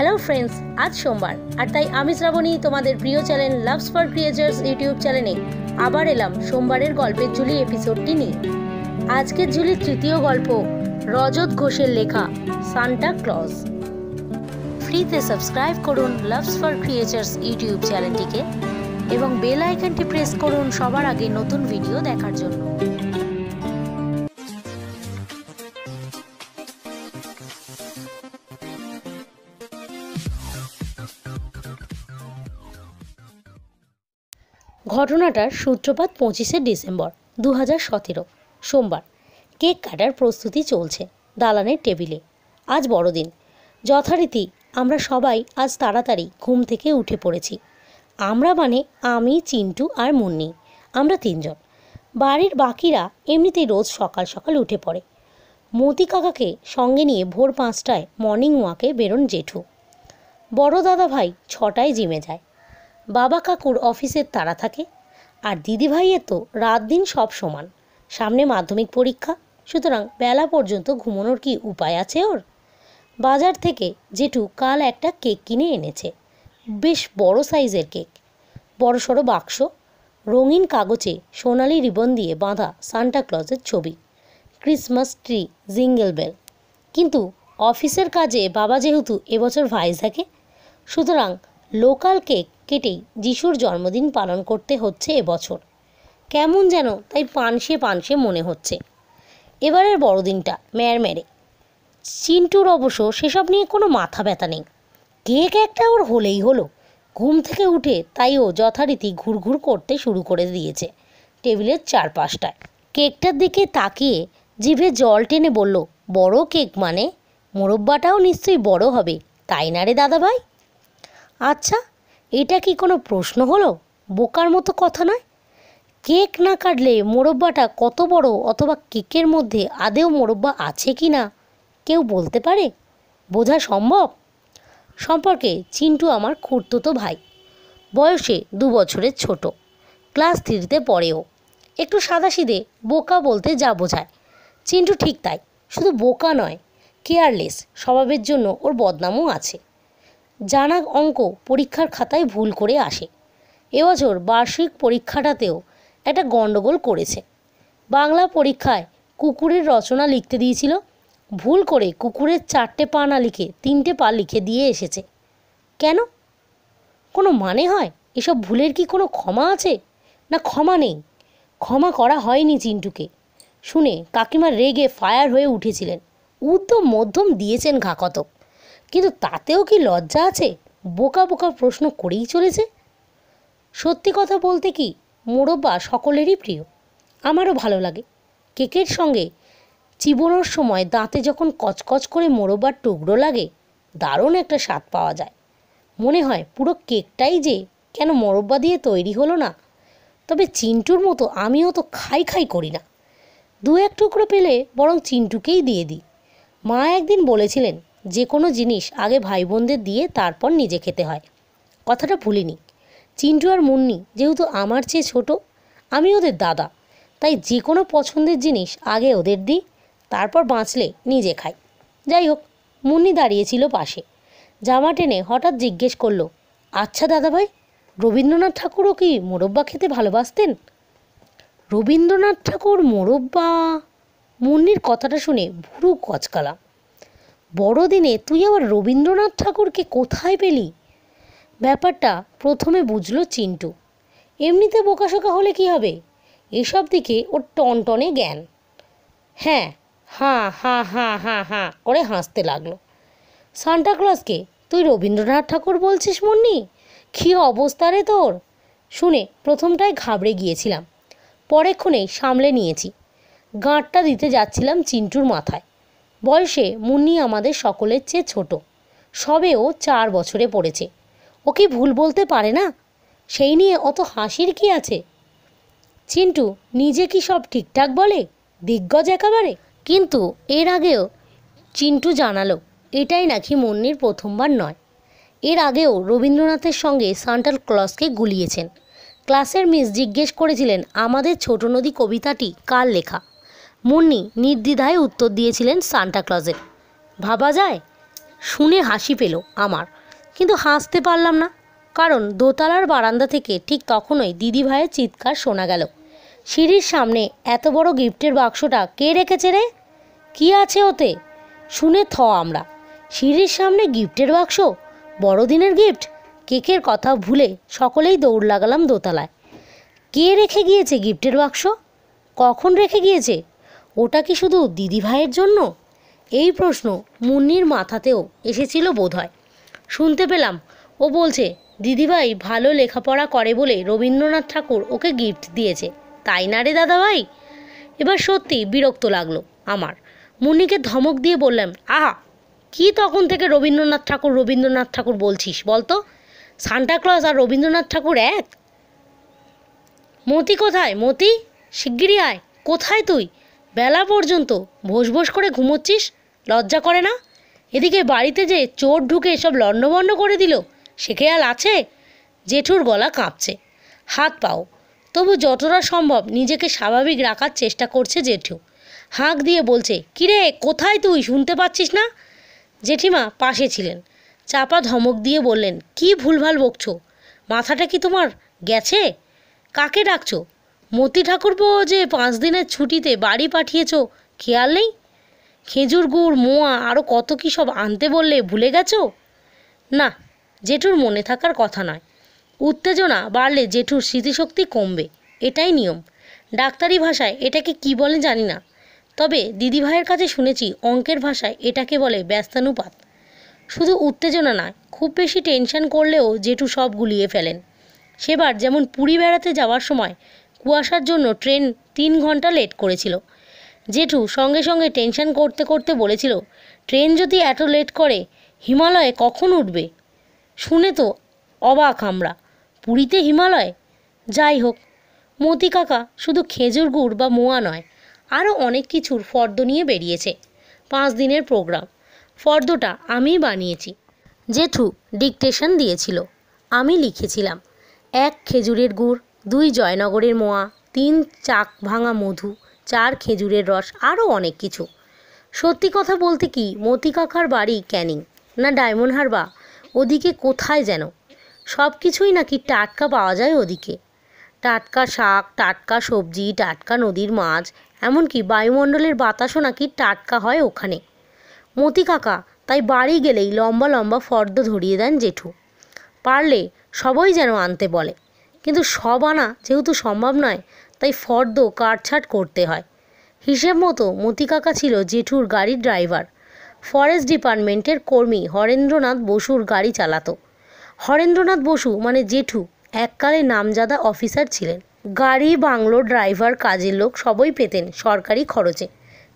Hello friends আজ সোমবার আর তাই আমি শ্রাবণী তোমাদের প্রিয় channel loves for creatures YouTube চ্যানেলে আবার এলাম সোমবারের গল্পের ঝুলি এপিসোডটি নিয়ে আজকের ঝুলির তৃতীয় গল্প রজত ঘোষের লেখা সান্টা ক্লজ ফ্রিতে সাবস্ক্রাইব করুন লাভস ফর ক্রিয়েচার্স ইউটিউব চ্যানেলটিকে এবং বেল আইকনটি প্রেস করুন সবার আগে নতুন ভিডিও দেখার জন্য ঘটনাটার সূত্রপাত পঁচিশে ডিসেম্বর দু হাজার সতেরো সোমবার কেক কাটার প্রস্তুতি চলছে দালানের টেবিলে আজ বড়দিন যথারীতি আমরা সবাই আজ তাড়াতাড়ি ঘুম থেকে উঠে পড়েছি আমরা মানে আমি চিন্টু আর মুন্নি আমরা তিনজন বাড়ির বাকিরা এমনিতেই রোজ সকাল সকাল উঠে পড়ে মতি কাকাকে সঙ্গে নিয়ে ভোর পাঁচটায় মর্নিং ওয়াকে বেরোন জেঠু বড় দাদা ভাই ছটায় জিমে যায় বাবা কাকুর অফিসের তারা থাকে আর দিদিভাইয়ের তো রাত দিন সব সমান সামনে মাধ্যমিক পরীক্ষা সুতরাং বেলা পর্যন্ত ঘুমানোর কি উপায় আছে ওর বাজার থেকে জেঠু কাল একটা কেক কিনে এনেছে বেশ বড় সাইজের কেক বড় সড়ো বাক্স রঙিন কাগজে সোনালি রিবন দিয়ে বাঁধা সান্টাক্লজের ছবি ক্রিসমাস ট্রি জিঙ্গেল বেল কিন্তু অফিসের কাজে বাবা যেহেতু এবছর ভাইস থাকে সুতরাং লোকাল কেক কেটেই যিশুর জন্মদিন পালন করতে হচ্ছে এবছর কেমন যেন তাই পানসে পানসে মনে হচ্ছে এবারের বড়দিনটা ম্যারে চিন্টুর অবশ্য সেসব নিয়ে কোনো মাথা ব্যথা নেই কেক একটা ওর হলেই হলো ঘুম থেকে উঠে তাই ও যথারীতি ঘুরঘুর করতে শুরু করে দিয়েছে টেবিলের চারপাশটায় কেকটার দিকে তাকিয়ে জিভে জল টেনে বলল বড় কেক মানে মোরব্বাটাও নিশ্চয়ই বড় হবে তাই না রে দাদাভাই আচ্ছা এটা কি কোনো প্রশ্ন হলো বোকার মতো কথা নয় কেক না কাটলে মোরব্বাটা কত বড় অথবা কেকের মধ্যে আদেও মোরব্বা আছে কি না কেউ বলতে পারে বোঝা সম্ভব সম্পর্কে চিন্টু আমার তো ভাই বয়সে দু বছরের ছোট ক্লাস থ্রিতে পড়েও একটু সাদাসিদে বোকা বলতে যা বোঝায় চিন্টু ঠিক তাই শুধু বোকা নয় কেয়ারলেস স্বভাবের জন্য ওর বদনামও আছে জানা অঙ্ক পরীক্ষার খাতায় ভুল করে আসে এবছর বার্ষিক পরীক্ষাটাতেও একটা গণ্ডগোল করেছে বাংলা পরীক্ষায় কুকুরের রচনা লিখতে দিয়েছিল ভুল করে কুকুরের চারটে পা না লিখে তিনটে পা লিখে দিয়ে এসেছে কেন কোনো মানে হয় এসব ভুলের কি কোনো ক্ষমা আছে না ক্ষমা নেই ক্ষমা করা হয়নি চিন্টুকে শুনে কাকিমা রেগে ফায়ার হয়ে উঠেছিলেন উদ্যম মধ্যম দিয়েছেন ঘাকতক কিন্তু তাতেও কি লজ্জা আছে বোকা বোকা প্রশ্ন করেই চলেছে সত্যি কথা বলতে কি মোরব্বা সকলেরই প্রিয় আমারও ভালো লাগে কেকের সঙ্গে চিবনোর সময় দাঁতে যখন কচকচ করে মোরব্বার টুকরো লাগে দারুণ একটা স্বাদ পাওয়া যায় মনে হয় পুরো কেকটাই যে কেন মোরব্বা দিয়ে তৈরি হলো না তবে চিন্টুর মতো আমিও তো খাই খাই করি না দু এক টুকরো পেলে বরং চিন্টুকেই দিয়ে দিই মা একদিন বলেছিলেন যে কোনো জিনিস আগে ভাই বোনদের দিয়ে তারপর নিজে খেতে হয় কথাটা ভুলিনি চিন্টু আর মুন্নি যেহেতু আমার চেয়ে ছোট আমি ওদের দাদা তাই যে কোনো পছন্দের জিনিস আগে ওদের দিই তারপর বাঁচলে নিজে খাই যাই হোক মুন্নি দাঁড়িয়েছিল পাশে জামা টেনে হঠাৎ জিজ্ঞেস করলো আচ্ছা দাদাভাই রবীন্দ্রনাথ ঠাকুরও কি মোরব্বা খেতে ভালোবাসতেন রবীন্দ্রনাথ ঠাকুর মোরব্বা মুন্নির কথাটা শুনে ভুরু কচকালাম বড়দিনে তুই আবার রবীন্দ্রনাথ ঠাকুরকে কোথায় পেলি ব্যাপারটা প্রথমে বুঝলো চিন্টু এমনিতে বোকাশোকা হলে কি হবে এসব দিকে ওর টনটনে জ্ঞান হ্যাঁ হাঁ হাঁ হাঁ হাঁ হাঁ করে হাসতে লাগলো সান্টাক্লসকে তুই রবীন্দ্রনাথ ঠাকুর বলছিস মন্নি কী অবস্থা রে তোর শুনে প্রথমটায় ঘাবড়ে গিয়েছিলাম পরেক্ষণেই সামলে নিয়েছি গাঁটটা দিতে যাচ্ছিলাম চিন্টুর মাথায় বয়সে মুন্নি আমাদের সকলের চেয়ে ছোট সবে ও চার বছরে পড়েছে ও কি ভুল বলতে পারে না সেই নিয়ে অত হাসির কি আছে চিন্টু নিজে কি সব ঠিকঠাক বলে দিগ্গজ একেবারে কিন্তু এর আগেও চিন্টু জানালো এটাই নাকি মুন্নির প্রথমবার নয় এর আগেও রবীন্দ্রনাথের সঙ্গে সান্টাল ক্লসকে গুলিয়েছেন ক্লাসের মিস জিজ্ঞেস করেছিলেন আমাদের ছোট নদী কবিতাটি কার লেখা মুন্নি নির্দ্বিধায় উত্তর দিয়েছিলেন সান্টা ক্লজে ভাবা যায় শুনে হাসি পেল আমার কিন্তু হাসতে পারলাম না কারণ দোতলার বারান্দা থেকে ঠিক তখনই দিদি ভাইয়ের চিৎকার শোনা গেল সিঁড়ির সামনে এত বড় গিফটের বাক্সটা কে রেখেছে রে কি আছে ওতে শুনে থ আমরা সিঁড়ির সামনে গিফটের বাক্স বড়দিনের গিফট কেকের কথা ভুলে সকলেই দৌড় লাগালাম দোতলায় কে রেখে গিয়েছে গিফটের বাক্স কখন রেখে গিয়েছে ওটা কি শুধু দিদিভাইয়ের জন্য এই প্রশ্ন মুন্নির মাথাতেও এসেছিল বোধহয় শুনতে পেলাম ও বলছে দিদিভাই ভালো লেখাপড়া করে বলে রবীন্দ্রনাথ ঠাকুর ওকে গিফট দিয়েছে তাই না রে দাদাভাই এবার সত্যি বিরক্ত লাগলো আমার মুন্নিকে ধমক দিয়ে বললাম আহা কি তখন থেকে রবীন্দ্রনাথ ঠাকুর রবীন্দ্রনাথ ঠাকুর বলছিস বলতো সান্টাক্লজ আর রবীন্দ্রনাথ ঠাকুর এক মতি কোথায় মতি শিগগিরই আয় কোথায় তুই বেলা পর্যন্ত ভোস ভোস করে ঘুমোচ্ছিস লজ্জা করে না এদিকে বাড়িতে যে চোর ঢুকে সব লণ্ডভণ্ড করে দিল সে খেয়াল আছে জেঠুর গলা কাঁপছে হাত পাও তবু যতটা সম্ভব নিজেকে স্বাভাবিক রাখার চেষ্টা করছে জেঠু হাঁক দিয়ে বলছে কিরে কোথায় তুই শুনতে পাচ্ছিস না জেঠিমা পাশে ছিলেন চাপা ধমক দিয়ে বললেন কি ভুলভাল বকছো মাথাটা কি তোমার গেছে কাকে ডাকছো মতি ঠাকুরপো যে পাঁচ দিনের ছুটিতে বাড়ি পাঠিয়েছ খেয়াল নেই খেজুর গুড় মোয়া আরও কত কী সব আনতে বললে ভুলে গেছ না জেঠুর মনে থাকার কথা নয় উত্তেজনা বাড়লে জেঠুর স্মৃতিশক্তি কমবে এটাই নিয়ম ডাক্তারি ভাষায় এটাকে কি বলে জানি না তবে দিদিভাইয়ের কাছে শুনেছি অঙ্কের ভাষায় এটাকে বলে ব্যস্তানুপাত শুধু উত্তেজনা নয় খুব বেশি টেনশন করলেও জেঠু সব গুলিয়ে ফেলেন সেবার যেমন পুরী বেড়াতে যাওয়ার সময় কুয়াশার জন্য ট্রেন তিন ঘন্টা লেট করেছিল জেঠু সঙ্গে সঙ্গে টেনশন করতে করতে বলেছিল ট্রেন যদি এত লেট করে হিমালয়ে কখন উঠবে শুনে তো অবাক আমরা পুরীতে হিমালয় যাই হোক মতি কাকা শুধু খেজুর গুড় বা মোয়া নয় আরও অনেক কিছুর ফর্দ নিয়ে বেরিয়েছে পাঁচ দিনের প্রোগ্রাম ফর্দটা আমি বানিয়েছি জেঠু ডিকটেশন দিয়েছিল আমি লিখেছিলাম এক খেজুরের গুড় দুই জয়নগরের মোয়া তিন চাক ভাঙা মধু চার খেজুরের রস আরও অনেক কিছু সত্যি কথা বলতে কি মতি কাকার বাড়ি ক্যানিং না ডায়মন্ড হারবা ওদিকে কোথায় যেন সব কিছুই নাকি টাটকা পাওয়া যায় ওদিকে টাটকা শাক টাটকা সবজি টাটকা নদীর মাছ এমনকি বায়ুমণ্ডলের বাতাসও নাকি টাটকা হয় ওখানে মতি কাকা তাই বাড়ি গেলেই লম্বা লম্বা ফর্দ ধরিয়ে দেন জেঠু পারলে সবাই যেন আনতে বলে কিন্তু সব আনা যেহেতু সম্ভব নয় তাই ফর্দ কাটছাট করতে হয় হিসেব মতো মতি কাকা ছিল জেঠুর গাড়ির ড্রাইভার ফরেস্ট ডিপার্টমেন্টের কর্মী হরেন্দ্রনাথ বসুর গাড়ি চালাতো হরেন্দ্রনাথ বসু মানে জেঠু এককালে নামজাদা অফিসার ছিলেন গাড়ি বাংলো ড্রাইভার কাজের লোক সবই পেতেন সরকারি খরচে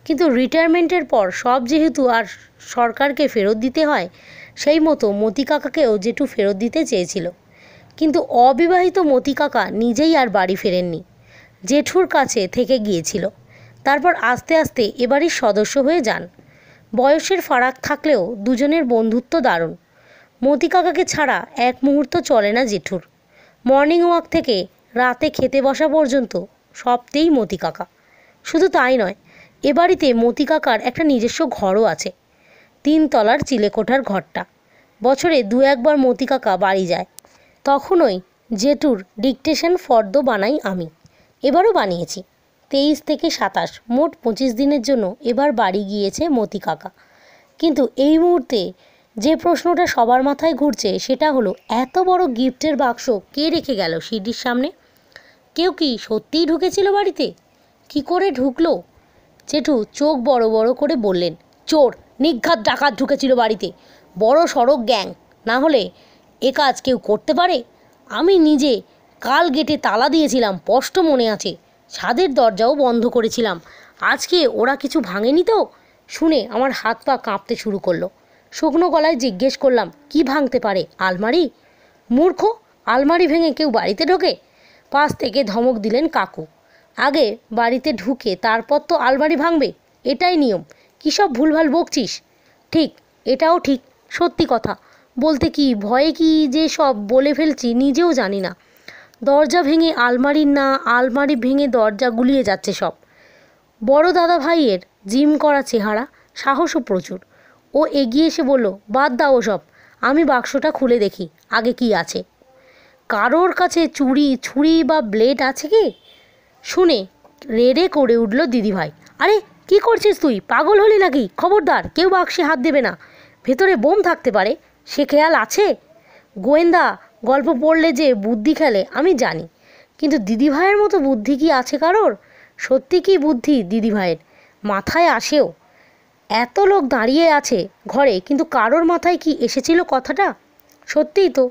কিন্তু রিটায়ারমেন্টের পর সব যেহেতু আর সরকারকে ফেরত দিতে হয় সেই মতো মতি কাকাকেও জেঠু ফেরত দিতে চেয়েছিল কিন্তু অবিবাহিত মতি কাকা নিজেই আর বাড়ি ফেরেননি জেঠুর কাছে থেকে গিয়েছিল তারপর আস্তে আস্তে এবারই সদস্য হয়ে যান বয়সের ফারাক থাকলেও দুজনের বন্ধুত্ব দারুণ মতি কাকাকে ছাড়া এক মুহূর্ত চলে না জেঠুর মর্নিং ওয়াক থেকে রাতে খেতে বসা পর্যন্ত সবতেই মতি কাকা শুধু তাই নয় এ বাড়িতে মতি কাকার একটা নিজস্ব ঘরও আছে তিনতলার চিলেকোঠার ঘরটা বছরে দু একবার মতি কাকা বাড়ি যায় তখনই জেঠুর ডিকটেশন ফর্দ বানাই আমি এবারও বানিয়েছি তেইশ থেকে সাতাশ মোট পঁচিশ দিনের জন্য এবার বাড়ি গিয়েছে মতি কাকা কিন্তু এই মুহূর্তে যে প্রশ্নটা সবার মাথায় ঘুরছে সেটা হলো এত বড় গিফটের বাক্স কে রেখে গেল সিডির সামনে কেউ কি সত্যিই ঢুকেছিল বাড়িতে কি করে ঢুকলো জেঠু চোখ বড় বড় করে বললেন চোর নিঘাত ডাকাত ঢুকেছিল বাড়িতে বড় সড়ক গ্যাং না হলে এ কাজ কেউ করতে পারে আমি নিজে কাল গেটে তালা দিয়েছিলাম স্পষ্ট মনে আছে ছাদের দরজাও বন্ধ করেছিলাম আজকে ওরা কিছু ভাঙেনি তো শুনে আমার হাত পা কাঁপতে শুরু করলো শুকনো গলায় জিজ্ঞেস করলাম কি ভাঙতে পারে আলমারি মূর্খ আলমারি ভেঙে কেউ বাড়িতে ঢোকে পাশ থেকে ধমক দিলেন কাকু আগে বাড়িতে ঢুকে তারপর তো আলমারি ভাঙবে এটাই নিয়ম কী সব ভুলভাল বকছিস ঠিক এটাও ঠিক সত্যি কথা বলতে কি ভয়ে কি যে সব বলে ফেলছি নিজেও জানি না দরজা ভেঙে আলমারির না আলমারি ভেঙে দরজা গুলিয়ে যাচ্ছে সব বড় দাদা ভাইয়ের জিম করা চেহারা সাহসও প্রচুর ও এগিয়ে এসে বলল বাদ দাও সব আমি বাক্সটা খুলে দেখি আগে কি আছে কারোর কাছে চুড়ি ছুরি বা ব্লেড আছে কি শুনে রেড়ে করে উঠল দিদিভাই আরে কি করছিস তুই পাগল হলি নাকি খবরদার কেউ বাক্সে হাত দেবে না ভেতরে বোম থাকতে পারে সে খেয়াল আছে গোয়েন্দা গল্প পড়লে যে বুদ্ধি খেলে আমি জানি কিন্তু দিদিভাইয়ের মতো বুদ্ধি কি আছে কারোর সত্যি কি বুদ্ধি দিদিভাইয়ের মাথায় আসেও এত লোক দাঁড়িয়ে আছে ঘরে কিন্তু কারোর মাথায় কি এসেছিল কথাটা সত্যিই তো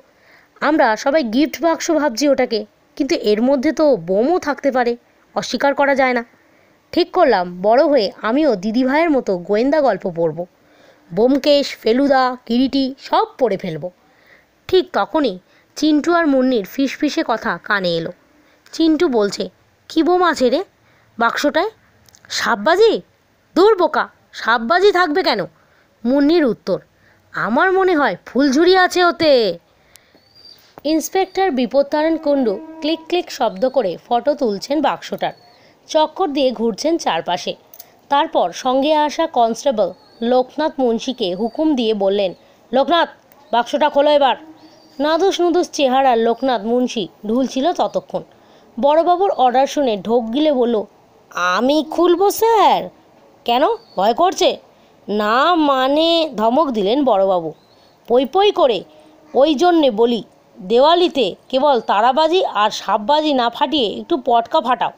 আমরা সবাই গিফট বাক্স ভাবছি ওটাকে কিন্তু এর মধ্যে তো বোমও থাকতে পারে অস্বীকার করা যায় না ঠিক করলাম বড় হয়ে আমিও দিদিভাইয়ের মতো গোয়েন্দা গল্প পড়বো বোমকেশ ফেলুদা কিরিটি সব পড়ে ফেলব ঠিক তখনই চিন্টু আর মুন্নির ফিসফিসে কথা কানে এলো চিন্টু বলছে কী বোম আছে রে বাক্সটায় সাপবাজি দূর বোকা সাপবাজি থাকবে কেন মুন্নির উত্তর আমার মনে হয় ফুলঝুরি আছে ওতে inspector Bipattaran Kundu click click শব্দ করে ফটো তুলছেন বাক্সটার চক্কর দিয়ে ঘুরছেন চারপাশে তারপর সঙ্গে আসা কনস্টেবল লোকনাথ মুন্সিকে হুকুম দিয়ে বললেন লোকনাথ বাক্সটা খোলো এবার নাদুস নুদুস চেহারার লোকনাথ মুন্সি ঢুলছিল ততক্ষণ বড়বাবুর অর্ডার শুনে ঢোক গিলে বলল আমি খুলবো স্যার কেন ভয় করছে না মানে ধমক দিলেন বড়বাবু পই পই করে ওই জন্যে বলি দেওয়ালিতে কেবল তারাবাজি আর সাপবাজি না ফাটিয়ে একটু পটকা ফাটাও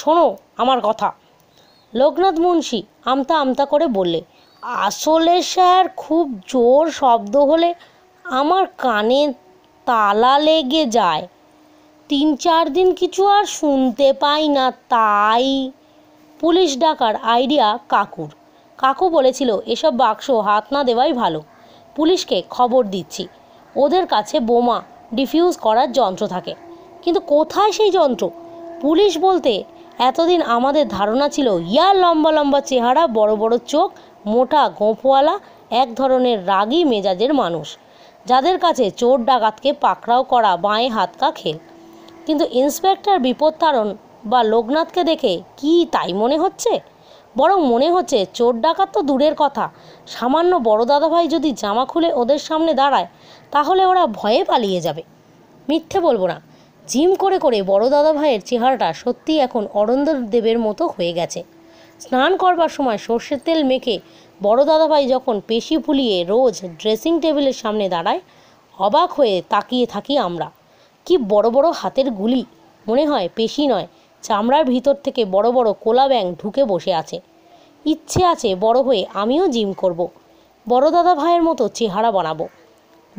শোনো আমার কথা লোকনাথ মুন্সি আমতা আমতা করে বললে আসলে স্যার খুব জোর শব্দ হলে আমার কানে তালা লেগে যায় তিন চার দিন কিছু আর শুনতে পাই না তাই পুলিশ ডাকার আইডিয়া কাকুর কাকু বলেছিল এসব বাক্স হাত না দেওয়াই ভালো পুলিশকে খবর দিচ্ছি ওদের কাছে বোমা ডিফিউজ করার যন্ত্র থাকে কিন্তু কোথায় সেই যন্ত্র পুলিশ বলতে এতদিন আমাদের ধারণা ছিল ইয়া লম্বা লম্বা চেহারা বড় বড় চোখ মোটা গোঁফওয়ালা এক ধরনের রাগী মেজাজের মানুষ যাদের কাছে চোর ডাকাতকে পাকড়াও করা বাঁয়ে হাত কা খেল কিন্তু ইন্সপেক্টর বিপদ তারণ বা লোকনাথকে দেখে কি তাই মনে হচ্ছে বরং মনে হচ্ছে চোর ডাকাত তো দূরের কথা সামান্য বড় দাদাভাই যদি জামা খুলে ওদের সামনে দাঁড়ায় তাহলে ওরা ভয়ে পালিয়ে যাবে মিথ্যে বলবো না জিম করে করে বড় দাদা ভাইয়ের চেহারাটা সত্যিই এখন অরন্দর দেবের মতো হয়ে গেছে স্নান করবার সময় সর্ষের তেল মেখে বড় ভাই যখন পেশি ফুলিয়ে রোজ ড্রেসিং টেবিলের সামনে দাঁড়ায় অবাক হয়ে তাকিয়ে থাকি আমরা কি বড় বড় হাতের গুলি মনে হয় পেশি নয় চামড়ার ভিতর থেকে বড় বড় কোলা ব্যাং ঢুকে বসে আছে ইচ্ছে আছে বড় হয়ে আমিও জিম করব। বড় দাদা ভাইয়ের মতো চেহারা বানাবো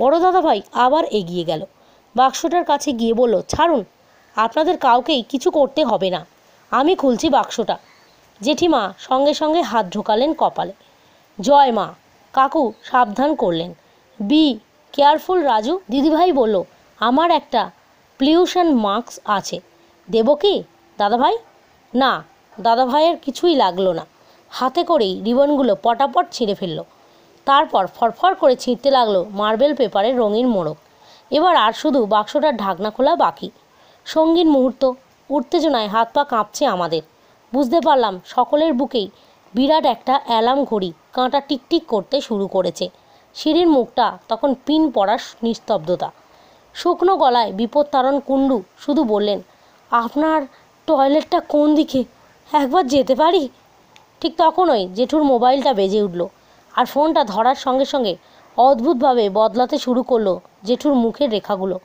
বড় দাদা ভাই আবার এগিয়ে গেল বাক্সটার কাছে গিয়ে বলল ছাড়ুন আপনাদের কাউকেই কিছু করতে হবে না আমি খুলছি বাক্সটা জেঠিমা সঙ্গে সঙ্গে হাত ঢোকালেন কপালে জয় মা কাকু সাবধান করলেন বি কেয়ারফুল রাজু দিদিভাই বলল আমার একটা প্লিউশন মাস্ক আছে দেব কি দাদাভাই না দাদাভাইয়ের কিছুই লাগলো না হাতে করেই রিবনগুলো পটাপট ছিঁড়ে ফেলল তারপর ফরফর করে ছিঁড়তে লাগলো মার্বেল পেপারের রঙিন মোড়ক এবার আর শুধু বাক্সটার ঢাকনা খোলা বাকি সঙ্গীন মুহূর্ত উত্তেজনায় হাত পা কাঁপছে আমাদের বুঝতে পারলাম সকলের বুকেই বিরাট একটা অ্যালার্ম ঘড়ি কাঁটা টিকটিক করতে শুরু করেছে সিঁড়ির মুখটা তখন পিন পড়ার নিস্তব্ধতা শুকনো গলায় বিপদ তারণ কুণ্ডু শুধু বললেন আপনার টয়লেটটা কোন দিকে একবার যেতে পারি ঠিক তখনই জেঠুর মোবাইলটা বেজে উঠল আর ফোনটা ধরার সঙ্গে সঙ্গে অদ্ভুতভাবে বদলাতে শুরু করলো জেঠুর মুখের রেখাগুলো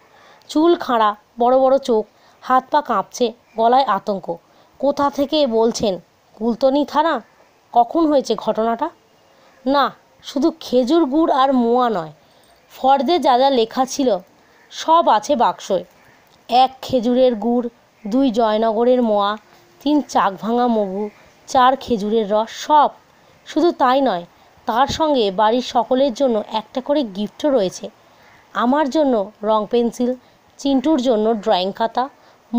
চুল খাঁড়া বড় বড় চোখ হাত পা কাঁপছে গলায় আতঙ্ক কোথা থেকে বলছেন কুলতনি থানা কখন হয়েছে ঘটনাটা না শুধু খেজুর গুড় আর মোয়া নয় ফর্দে যা যা লেখা ছিল সব আছে বাক্সয় এক খেজুরের গুড় দুই জয়নগরের মোয়া তিন চাক ভাঙা মগু চার খেজুরের রস সব শুধু তাই নয় তার সঙ্গে বাড়ির সকলের জন্য একটা করে গিফটও রয়েছে আমার জন্য রং পেন্সিল চিন্টুর জন্য ড্রয়িং খাতা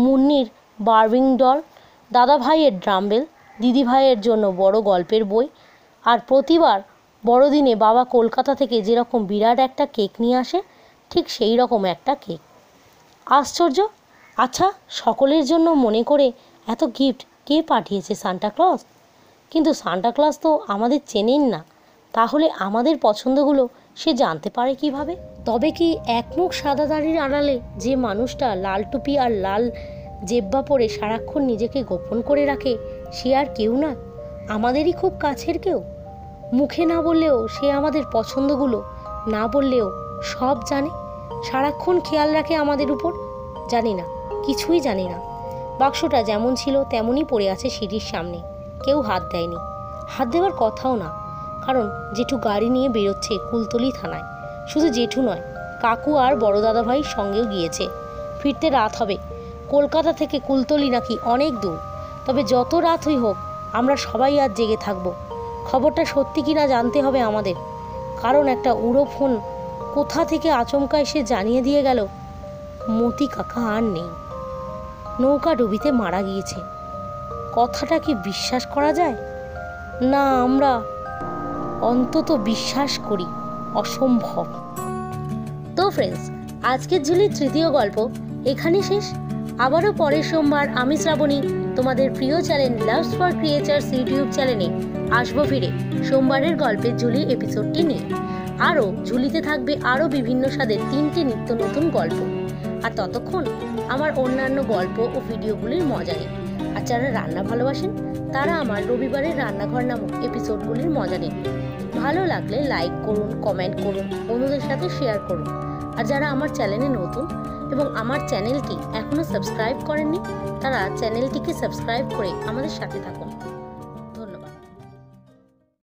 মুন্নির বার্বিং ডল দাদা ভাইয়ের ড্রামবেল দিদি ভাইয়ের জন্য বড় গল্পের বই আর প্রতিবার বড়দিনে বাবা কলকাতা থেকে যেরকম বিরাট একটা কেক নিয়ে আসে ঠিক সেই রকম একটা কেক আশ্চর্য আচ্ছা সকলের জন্য মনে করে এত গিফট কে পাঠিয়েছে সান্টা কিন্তু সান্টা তো আমাদের চেনেন না তাহলে আমাদের পছন্দগুলো সে জানতে পারে কিভাবে তবে কি একমুখ সাদা দাড়ির আড়ালে যে মানুষটা লাল টুপি আর লাল জেব্বা পরে সারাক্ষণ নিজেকে গোপন করে রাখে সে আর কেউ না আমাদেরই খুব কাছের কেউ মুখে না বললেও সে আমাদের পছন্দগুলো না বললেও সব জানে সারাক্ষণ খেয়াল রাখে আমাদের উপর জানি না কিছুই জানি না বাক্সটা যেমন ছিল তেমনই পড়ে আছে সিঁড়ির সামনে কেউ হাত দেয়নি হাত দেওয়ার কথাও না কারণ জেঠু গাড়ি নিয়ে বেরোচ্ছে কুলতলি থানায় শুধু জেঠু নয় কাকু আর বড় দাদাভাই সঙ্গেও গিয়েছে ফিরতে রাত হবে কলকাতা থেকে কুলতলি নাকি অনেক দূর তবে যত রাতই হোক আমরা সবাই আর জেগে থাকব খবরটা সত্যি কিনা জানতে হবে আমাদের কারণ একটা উড়ো ফোন কোথা থেকে আচমকা এসে জানিয়ে দিয়ে গেল মতি কাকা আর নেই নৌকা ডুবিতে মারা গিয়েছে কথাটা কি বিশ্বাস করা যায় না আমরা অন্তত বিশ্বাস করি অসম্ভব তো ফ্রেন্ডস আজকের ঝুলির তৃতীয় গল্প এখানে শেষ আবারও পরের সোমবার আমি শ্রাবণী তোমাদের প্রিয় channel loves for creatures YouTube চ্যানেলে আসবো ফিরে সোমবারের গল্পের ঝুলি এপিসোডটি নিয়ে আরও ঝুলিতে থাকবে আরও বিভিন্ন স্বাদের তিনটি নিত্য নতুন গল্প আর ততক্ষণ আমার অন্যান্য গল্প ও ভিডিওগুলির মজা নিন আর যারা রান্না ভালোবাসেন তারা আমার রবিবারের রান্নাঘর নামক এপিসোডগুলির মজা নিন ভালো লাগলে লাইক করুন কমেন্ট করুন বন্ধুদের সাথে শেয়ার করুন আর যারা আমার চ্যানেলে নতুন এবং আমার চ্যানেলটি এখনও সাবস্ক্রাইব করেননি তারা চ্যানেলটিকে সাবস্ক্রাইব করে আমাদের সাথে থাকুন